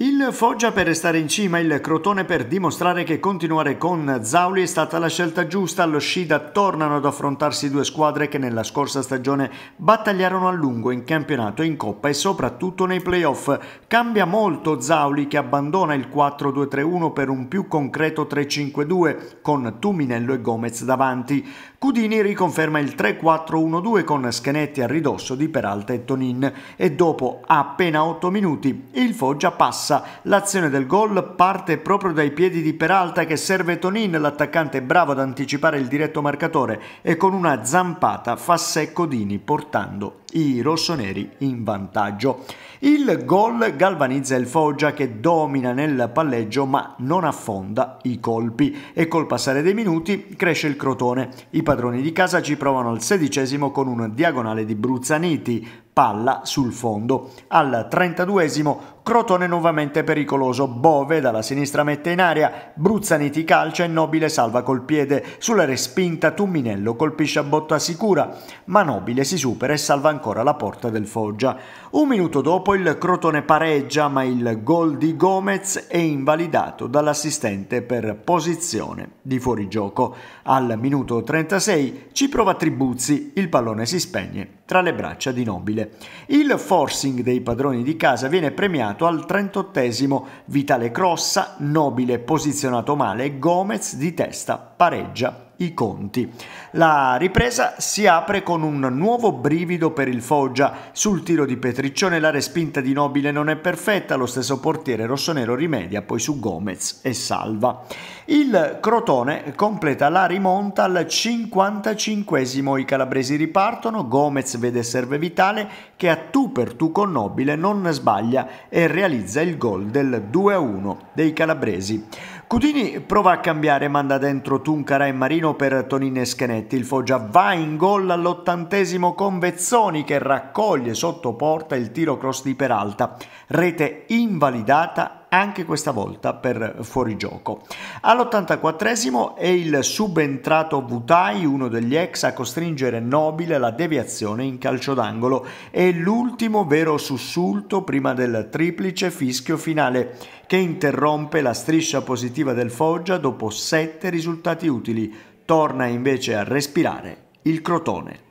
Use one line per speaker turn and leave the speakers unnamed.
Il Foggia per restare in cima, il Crotone per dimostrare che continuare con Zauli è stata la scelta giusta. Allo Scida tornano ad affrontarsi due squadre che nella scorsa stagione battagliarono a lungo in campionato, in coppa e soprattutto nei playoff. Cambia molto Zauli che abbandona il 4-2-3-1 per un più concreto 3-5-2 con Tuminello e Gomez davanti. Cudini riconferma il 3-4-1-2 con Schenetti a ridosso di Peralta e Tonin e dopo appena 8 minuti il Foggia passa passa. L'azione del gol parte proprio dai piedi di Peralta che serve Tonin, l'attaccante bravo ad anticipare il diretto marcatore e con una zampata fa secco Dini portando i rossoneri in vantaggio. Il gol galvanizza il Foggia che domina nel palleggio ma non affonda i colpi e col passare dei minuti cresce il Crotone. I padroni di casa ci provano al sedicesimo con un diagonale di Bruzzaniti, palla sul fondo. Al 32esimo Crotone nuovamente pericoloso, Bove dalla sinistra mette in aria, Bruzzaniti calcia e Nobile salva col piede, sulla respinta Tumminello colpisce a botta sicura, ma Nobile si supera e salva ancora la porta del Foggia. Un minuto dopo il Crotone pareggia, ma il gol di Gomez è invalidato dall'assistente per posizione di fuorigioco. Al minuto 36 ci prova Tribuzzi, il pallone si spegne tra le braccia di Nobile. Il forcing dei padroni di casa viene premiato al 38 esimo Vitale Crossa, Nobile posizionato male, Gomez di testa pareggia i conti. La ripresa si apre con un nuovo brivido per il Foggia. Sul tiro di Petriccione la respinta di Nobile non è perfetta, lo stesso portiere rossonero rimedia poi su Gomez e salva. Il Crotone completa la rimonta al 55 i calabresi ripartono, Gomez vede serve Vitale che a tu per tu con Nobile non sbaglia e realizza il gol del 2-1 dei calabresi. Cudini prova a cambiare, manda dentro Tuncara e Marino per Tonini e Schenetti. Il Foggia va in gol all'ottantesimo con Vezzoni che raccoglie sotto porta il tiro cross di Peralta. Rete invalidata anche questa volta per fuorigioco. All'84esimo è il subentrato Vutai, uno degli ex, a costringere Nobile la deviazione in calcio d'angolo e l'ultimo vero sussulto prima del triplice fischio finale che interrompe la striscia positiva del Foggia dopo sette risultati utili. Torna invece a respirare il Crotone.